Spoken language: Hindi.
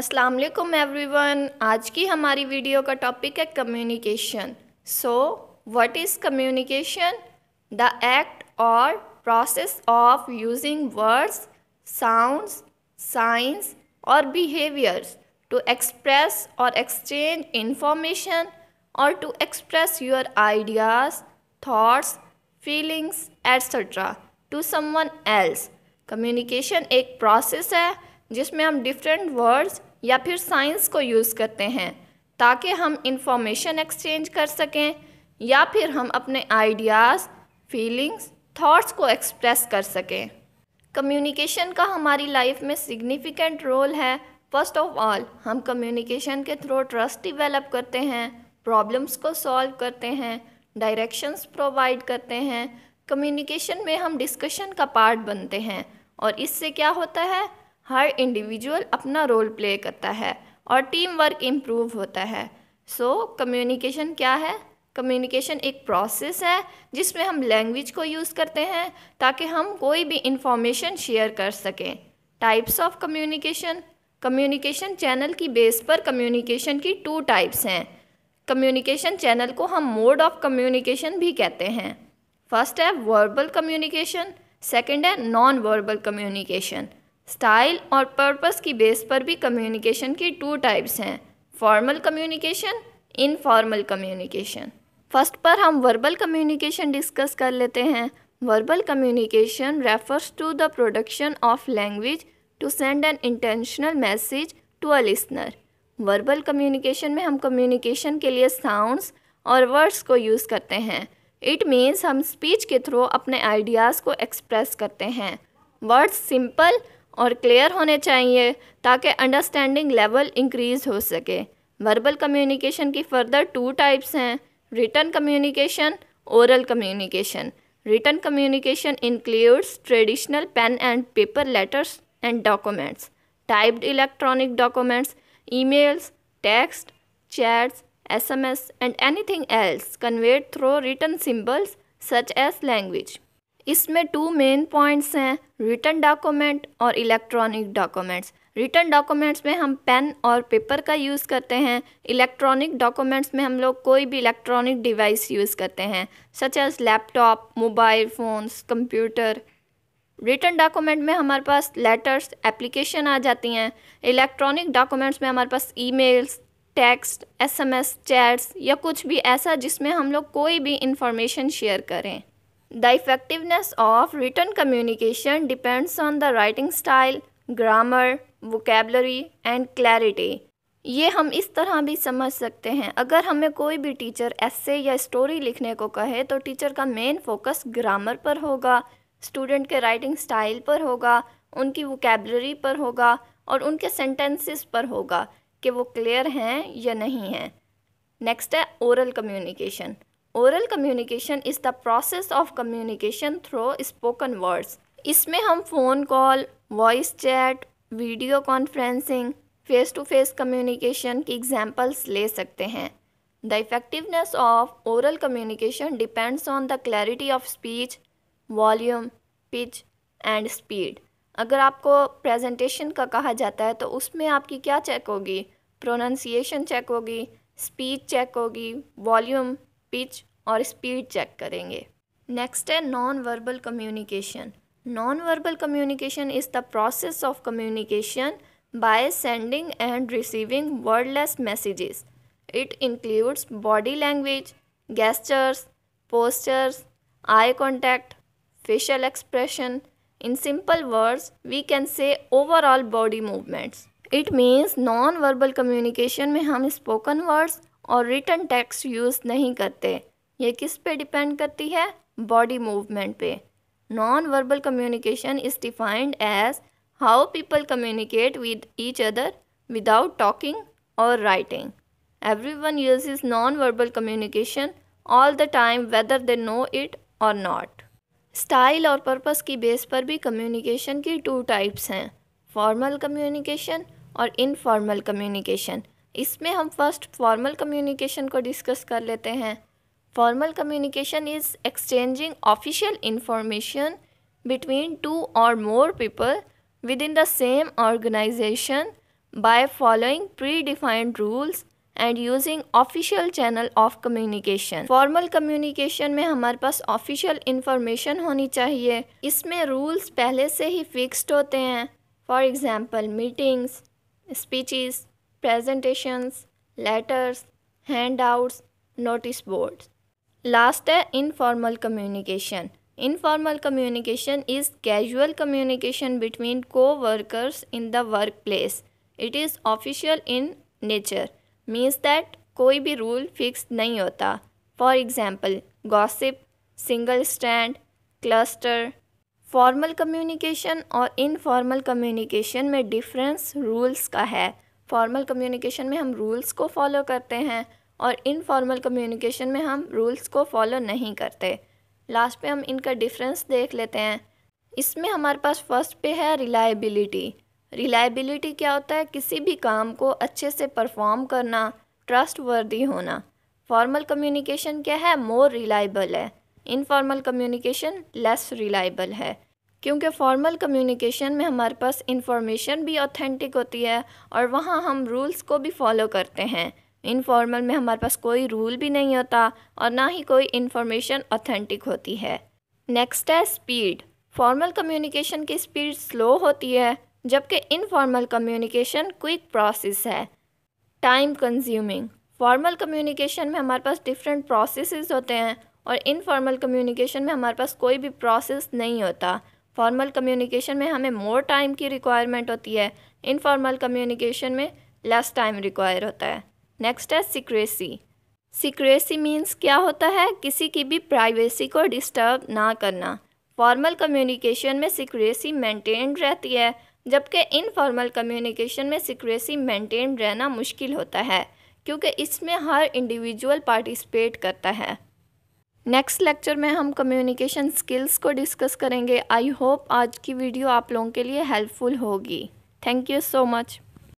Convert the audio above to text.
अस्सलाम वालेकुम एवरीवन आज की हमारी वीडियो का टॉपिक है communication so what is communication the act और process of using words sounds signs और बिहेवियर्स टू एक्सप्रेस और एक्सचेंज इंफॉर्मेशन और to express your ideas thoughts feelings etcetera to someone else communication एक प्रोसेस है जिसमें हम डिफरेंट वर्ड्स या फिर साइंस को यूज़ करते हैं ताकि हम इंफॉर्मेशन एक्सचेंज कर सकें या फिर हम अपने आइडियाज़ फीलिंग्स थाट्स को एक्सप्रेस कर सकें कम्युनिकेशन का हमारी लाइफ में सिग्निफिकेंट रोल है फर्स्ट ऑफ ऑल हम कम्युनिकेशन के थ्रू ट्रस्ट डिवेलप करते हैं प्रॉब्लम्स को सॉल्व करते हैं डायरेक्शंस प्रोवाइड करते हैं कम्युनिकेशन में हम डिस्कशन का पार्ट बनते हैं और इससे क्या होता है हर इंडिविजुअल अपना रोल प्ले करता है और टीम वर्क इम्प्रूव होता है सो so, कम्युनिकेशन क्या है कम्युनिकेशन एक प्रोसेस है जिसमें हम लैंग्वेज को यूज़ करते हैं ताकि हम कोई भी इंफॉर्मेशन शेयर कर सकें types of communication communication channel की बेस पर कम्युनिकेशन की टू टाइप्स हैं कम्युनिकेशन चैनल को हम मोड ऑफ कम्युनिकेशन भी कहते हैं फर्स्ट है वर्बल कम्युनिकेशन सेकंड है नॉन वर्बल कम्युनिकेशन स्टाइल और पर्पस की बेस पर भी कम्युनिकेशन की टू टाइप्स हैं formal communication informal communication first पर हम वर्बल कम्युनिकेशन डिस्कस कर लेते हैं verbal communication refers to the production of language to send an intentional message to a listener verbal communication में हम कम्युनिकेशन के लिए साउंड्स और वर्ड्स को यूज़ करते हैं इट मीन्स हम स्पीच के थ्रू अपने आइडियाज़ को एक्सप्रेस करते हैं वर्ड्स सिंपल और क्लियर होने चाहिए ताकि अंडरस्टैंडिंग लेवल इंक्रीज हो सके वर्बल कम्युनिकेशन की फर्दर टू टाइप्स हैं written communication oral communication written communication includes traditional pen and paper letters and documents typed electronic documents emails text chats S M S and anything else conveyed through written symbols such as language इसमें टू मेन पॉइंट्स हैं रिटर्न डॉक्यूमेंट और इलेक्ट्रॉनिक डॉक्यूमेंट्स रिटर्न डॉक्यूमेंट्स में हम पेन और पेपर का यूज़ करते हैं इलेक्ट्रॉनिक डॉक्यूमेंट्स में हम लोग कोई भी इलेक्ट्रॉनिक डिवाइस यूज़ करते हैं such as laptop mobile phones computer written document में हमारे पास लेटर्स एप्लीकेशन आ जाती हैं इलेक्ट्रॉनिक डॉक्यूमेंट्स में हमारे पास ई एस टेक्स्ट एस चैट्स या कुछ भी ऐसा जिसमें हम लोग कोई भी इंफॉर्मेशन शेयर करें The effectiveness of written communication depends on the writing style, grammar, vocabulary and clarity. ये हम इस तरह भी समझ सकते हैं अगर हमें कोई भी टीचर ऐसे या स्टोरी लिखने को कहे तो टीचर का मेन फोकस ग्रामर पर होगा स्टूडेंट के राइटिंग स्टाइल पर होगा उनकी वोकेबलरी पर होगा और उनके सेंटेंसेस पर होगा कि वो क्लियर हैं या नहीं हैं नेक्स्ट है oral communication oral communication is the process of communication through spoken words इसमें हम phone call voice chat video conferencing face to face communication की एग्जांपल्स ले सकते हैं the effectiveness of oral communication depends on the clarity of speech volume pitch and speed अगर आपको प्रेजेंटेशन का कहा जाता है तो उसमें आपकी क्या चेक होगी प्रोनंसिएशन चेक होगी स्पीच चेक होगी वॉल्यूम पिच और स्पीड चेक करेंगे नेक्स्ट है non verbal communication non verbal communication is the process of communication by sending and receiving wordless messages it includes body language gestures postures eye contact facial expression in simple words we can say overall body movements it means non verbal communication में हम स्पोकन वर्ड्स और रिटर्न टेक्स्ट यूज़ नहीं करते ये किस पे डिपेंड करती है बॉडी मूवमेंट पे non verbal communication is defined as how people communicate with each other without talking or writing everyone use non verbal communication all the time whether they know it or not style और पर्पस की बेस पर भी कम्युनिकेशन की टू टाइप्स हैं फॉर्मल कम्युनिकेशन और इनफॉर्मल कम्युनिकेशन इसमें हम फर्स्ट फॉर्मल कम्युनिकेशन को डिस्कस कर लेते हैं formal communication is exchanging official information between two or more people within the same organisation by following predefined rules and using official channel of communication formal communication में हमारे पास ऑफिशियल इंफॉर्मेशन होनी चाहिए इसमें रूल्स पहले से ही फिक्स्ड होते हैं for example meetings speeches presentations letters outs notice board last है informal communication informal communication is casual communication between coworkers in the workplace it is official in nature means that कोई भी रूल फिक्स नहीं होता for example gossip single stand cluster formal communication और इनफॉर्मल कम्युनिकेशन में डिफरेंस रूल्स का है फॉर्मल कम्युनिकेशन में हम रूल्स को फॉलो करते हैं और इनफॉर्मल कम्युनिकेशन में हम रूल्स को फॉलो नहीं करते लास्ट पे हम इनका डिफरेंस देख लेते हैं इसमें हमारे पास फर्स्ट पे है रिलायबिलिटी रिलायबिलिटी क्या होता है किसी भी काम को अच्छे से परफॉर्म करना ट्रस्ट वर्दी होना फॉर्मल कम्युनिकेशन क्या है मोर रिलायबल है इनफॉर्मल कम्युनिकेशन लेस रिलायबल है क्योंकि फॉर्मल कम्युनिकेशन में हमारे पास इंफॉर्मेशन भी ऑथेंटिक होती है और वहाँ हम रूल्स को भी फॉलो करते हैं इनफॉर्मल में हमारे पास कोई रूल भी नहीं होता और ना ही कोई इन्फॉर्मेशन ऑथेंटिक होती है नेक्स्ट है स्पीड फॉर्मल कम्युनिकेशन की स्पीड स्लो होती है जबकि इनफॉर्मल कम्युनिकेशन क्विक प्रोसेस है टाइम कंज्यूमिंग फॉर्मल कम्युनिकेशन में हमारे पास डिफरेंट प्रोसेसेस होते हैं और इनफॉर्मल कम्युनिकेशन में हमारे पास कोई भी प्रोसेस नहीं होता फॉर्मल कम्युनिकेशन में हमें मोर टाइम की रिक्वायरमेंट होती है इनफॉर्मल कम्युनिकेशन में लेस टाइम रिक्वायर होता है नेक्स्ट है सिक्रेसी सिक्रेसी मीन्स क्या होता है किसी की भी प्राइवेसी को डिस्टर्ब ना करना फॉर्मल कम्युनिकेशन में सिक्रेसी मेंटेन्ड रहती है जबकि इनफॉर्मल कम्युनिकेशन में सिक्रेसी मेंटेन्ड रहना मुश्किल होता है क्योंकि इसमें हर इंडिविजुअल पार्टिसिपेट करता है नेक्स्ट लेक्चर में हम कम्युनिकेशन स्किल्स को डिस्कस करेंगे आई होप आज की वीडियो आप लोगों के लिए हेल्पफुल होगी थैंक यू सो मच